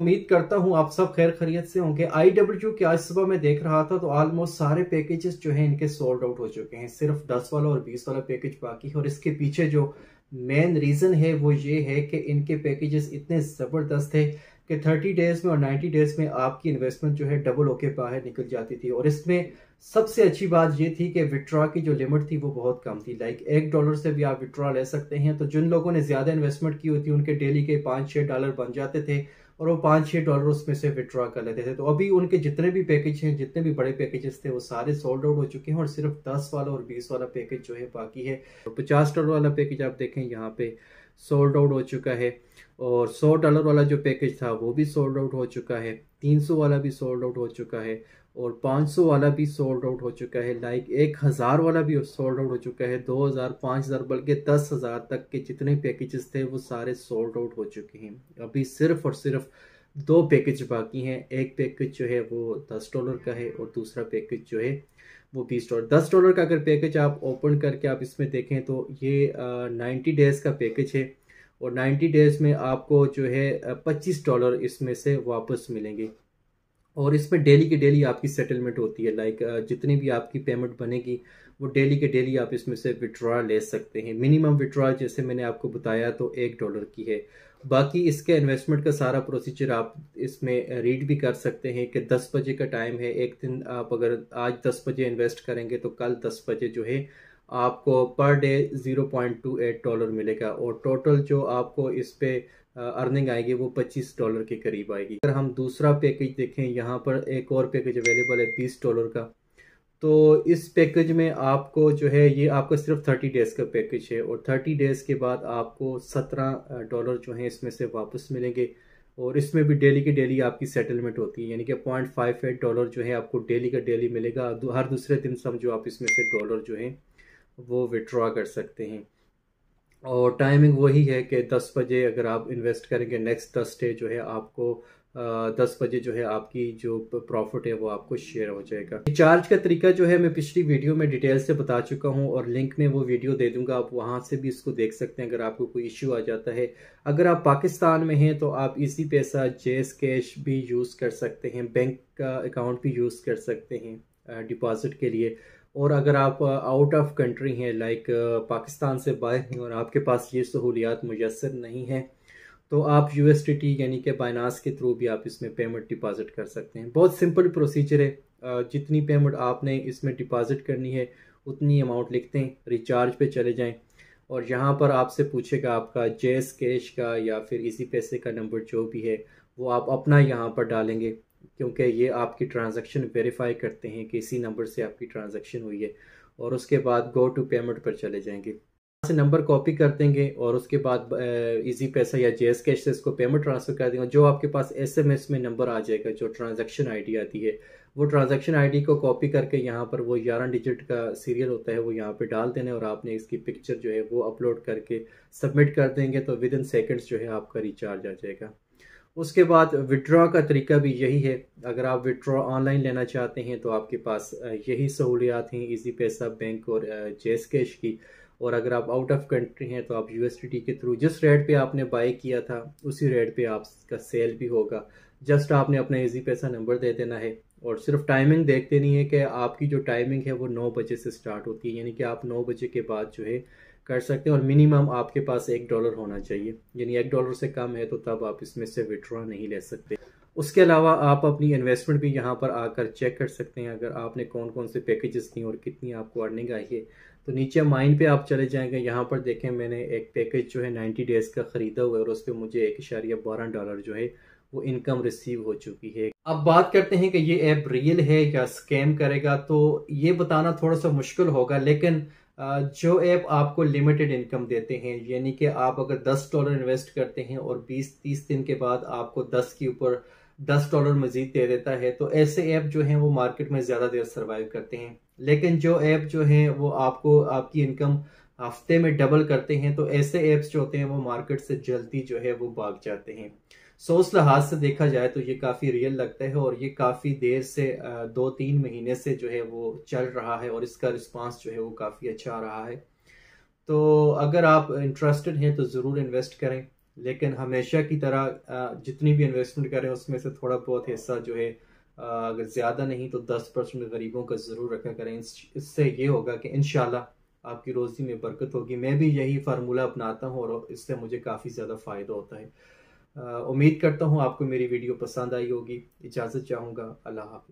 उम्मीद करता हूं आप सब खैर खरीत से होंगे आई डब्ल्यू के आज सुबह मैं देख रहा था तो ऑलमोस्ट सारे पैकेजेस जो है इनके सोल्ड आउट हो चुके हैं सिर्फ दस वाला और बीस वाला पैकेज बाकी है और इसके पीछे जो मेन रीज़न है वो ये है कि इनके पैकेजेस इतने ज़बरदस्त है कि 30 डेज़ में और 90 डेज़ में आपकी इन्वेस्टमेंट जो है डबल होके बाहर निकल जाती थी और इसमें सबसे अच्छी बात ये थी कि विड्रॉ की जो लिमिट थी वो बहुत कम थी लाइक एक डॉलर से भी आप विड्रा ले सकते हैं तो जिन लोगों ने ज़्यादा इन्वेस्टमेंट की होती उनके डेली के पांच छह डॉलर बन जाते थे और वो पाँच छः डॉलर उसमें से विड्रॉ कर लेते थे तो अभी उनके जितने भी पैकेज हैं जितने भी बड़े पैकेजेस थे वो सारे सोल्ड आउट हो चुके हैं और सिर्फ दस वाला और बीस वाला पैकेज जो है बाकी है तो पचास डॉलर वाला पैकेज आप देखें यहाँ पे सोल्ड आउट हो चुका है और सौ डॉलर वाला जो पैकेज था वो भी सोल्ड आउट हो चुका है तीन सौ वाला भी सोल्ड आउट हो चुका है और 500 वाला भी सोल्ड आउट हो चुका है लाइक एक हज़ार वाला भी सोल्ड आउट हो चुका है 2000, 5000 बल्कि 10000 तक के जितने पैकेजेस थे वो सारे सोल्ड आउट हो चुके हैं अभी सिर्फ और सिर्फ दो पैकेज बाकी हैं एक पैकेज जो है वो दस डॉलर का है और दूसरा पैकेज जो है वो बीस डॉलर दस डॉलर का अगर पैकेज आप ओपन करके आप इसमें देखें तो ये नाइन्टी डेज़ का पैकेज है और 90 डेज़ में आपको जो है 25 डॉलर इसमें से वापस मिलेंगे और इसमें डेली के डेली आपकी सेटलमेंट होती है लाइक जितनी भी आपकी पेमेंट बनेगी वो डेली के डेली आप इसमें से विड्रॉ ले सकते हैं मिनिमम विड्रॉ जैसे मैंने आपको बताया तो एक डॉलर की है बाकी इसके इन्वेस्टमेंट का सारा प्रोसीजर आप इसमें रीड भी कर सकते हैं कि 10 बजे का टाइम है एक दिन आप अगर आज 10 बजे इन्वेस्ट करेंगे तो कल 10 बजे जो है आपको per day zero point two eight dollar मिलेगा और टोटल जो आपको इस पे अर्निंग आएगी वो पच्चीस डॉलर के करीब आएगी अगर हम दूसरा पैकेज देखें यहाँ पर एक और पैकेज अवेलेबल है बीस डॉलर का तो इस पैकेज में आपको जो है ये आपका सिर्फ थर्टी डेज़ का पैकेज है और थर्टी डेज़ के बाद आपको सत्रह डॉलर जो है इसमें से वापस मिलेंगे और इसमें भी डेली की डेली आपकी सेटलमेंट होती है यानी कि पॉइंट फाइव एट डॉलर जो है आपको डेली का डेली मिलेगा हर दूसरे दिन समझो आप इसमें से डॉलर जो है वो विड्रॉ कर सकते हैं और टाइमिंग वही है कि 10 बजे अगर आप इन्वेस्ट करेंगे नेक्स्ट दस डे जो है आपको दस बजे जो है आपकी जो प्रॉफिट है वो आपको शेयर हो जाएगा रिचार्ज का तरीका जो है मैं पिछली वीडियो में डिटेल से बता चुका हूँ और लिंक में वो वीडियो दे दूंगा आप वहाँ से भी इसको देख सकते हैं अगर आपको कोई इश्यू आ जाता है अगर आप पाकिस्तान में हैं तो आप इसी पैसा जेस कैश भी यूज़ कर सकते हैं बैंक का अकाउंट भी यूज़ कर सकते हैं डिपॉजिट के लिए और अगर आप आउट ऑफ कंट्री हैं लाइक uh, पाकिस्तान से बाहर हैं और आपके पास ये सहूलियात मैसर नहीं हैं तो आप यू यानी कि बाइनास के थ्रू भी आप इसमें पेमेंट डिपॉजिट कर सकते हैं बहुत सिंपल प्रोसीजर है uh, जितनी पेमेंट आपने इसमें डिपॉजिट करनी है उतनी अमाउंट लिखते हैं रिचार्ज पे चले जाएं और यहाँ पर आपसे पूछेगा आपका जेस कैश का या फिर इसी पैसे का नंबर जो भी है वो आप अपना यहाँ पर डालेंगे क्योंकि ये आपकी ट्रांजैक्शन वेरीफाई करते हैं कि इसी नंबर से आपकी ट्रांजैक्शन हुई है और उसके बाद गो टू पेमेंट पर चले जाएंगे से नंबर कॉपी कर देंगे और उसके बाद इजी पैसा या जेएस कैश से इसको पेमेंट ट्रांसफर कर देंगे जो आपके पास एसएमएस में नंबर आ जाएगा जो ट्रांजैक्शन आईडी आती है वो ट्रांजैक्शन आईडी को कॉपी करके यहाँ पर वो ग्यारह डिजिट का सीरियल होता है वो यहाँ पे डाल देना और आपने इसकी पिक्चर जो है वो अपलोड करके सबमिट कर देंगे तो विद इन सेकेंड्स जो है आपका रिचार्ज आ जाएगा उसके बाद विड्रॉ का तरीका भी यही है अगर आप विड्रॉ ऑनलाइन लेना चाहते हैं तो आपके पास यही सहूलियात हैं इजी पैसा बैंक और जेस कैश की और अगर आप आउट ऑफ कंट्री हैं तो आप यू के थ्रू जिस रेट पे आपने बाई किया था उसी रेट पे आपका सेल भी होगा जस्ट आपने अपना इजी पैसा नंबर दे देना है और सिर्फ टाइमिंग देखते नहीं है कि आपकी जो टाइमिंग है वो नौ बजे से स्टार्ट होती है यानी कि आप नौ बजे के बाद जो है कर सकते हैं और मिनिमम आपके पास एक डॉलर होना चाहिए यानी एक डॉलर से कम है तो तब आप इसमें से विड्रॉ नहीं ले सकते उसके अलावा आप अपनी इन्वेस्टमेंट भी यहाँ पर आकर चेक कर सकते हैं अगर आपने कौन कौन से पैकेजेस दिए और कितनी आपको अर्निंग आई है तो नीचे माइन पे आप चले जाएंगे यहाँ पर देखें मैंने एक पैकेज जो है 90 डेज़ का ख़रीदा हुआ है और उस पर मुझे एक इशारिया बारह डॉलर जो है वो इनकम रिसीव हो चुकी है अब बात करते हैं कि ये ऐप रियल है या स्कैम करेगा तो ये बताना थोड़ा सा मुश्किल होगा लेकिन जो ऐप आपको लिमिटेड इनकम देते हैं यानी कि आप अगर 10 डॉलर इन्वेस्ट करते हैं और 20-30 दिन के बाद आपको 10 के ऊपर 10 डॉलर मजीद दे देता है तो ऐसे ऐप जो हैं वो मार्केट में ज़्यादा देर सर्वाइव करते हैं लेकिन जो ऐप जो हैं वो आपको आपकी इनकम हफ्ते में डबल करते हैं तो ऐसे ऐप्स जो होते हैं वो मार्केट से जल्दी जो है वो भाग जाते हैं सो उस लिहाज से देखा जाए तो ये काफ़ी रियल लगता है और ये काफ़ी देर से दो तीन महीने से जो है वो चल रहा है और इसका रिस्पांस जो है वो काफ़ी अच्छा आ रहा है तो अगर आप इंटरेस्टेड हैं तो ज़रूर इन्वेस्ट करें लेकिन हमेशा की तरह जितनी भी इन्वेस्टमेंट करें उसमें से थोड़ा बहुत हिस्सा जो है अगर ज़्यादा नहीं तो दस परसेंट गरीबों का ज़रूर रखा करें इससे ये होगा कि इन आपकी रोज़ी में बरकत होगी मैं भी यही फार्मूला अपनाता हूँ और इससे मुझे काफ़ी ज़्यादा फ़ायदा होता है उम्मीद करता हूँ आपको मेरी वीडियो पसंद आई होगी इजाज़त चाहूँगा अल्लाह हाफि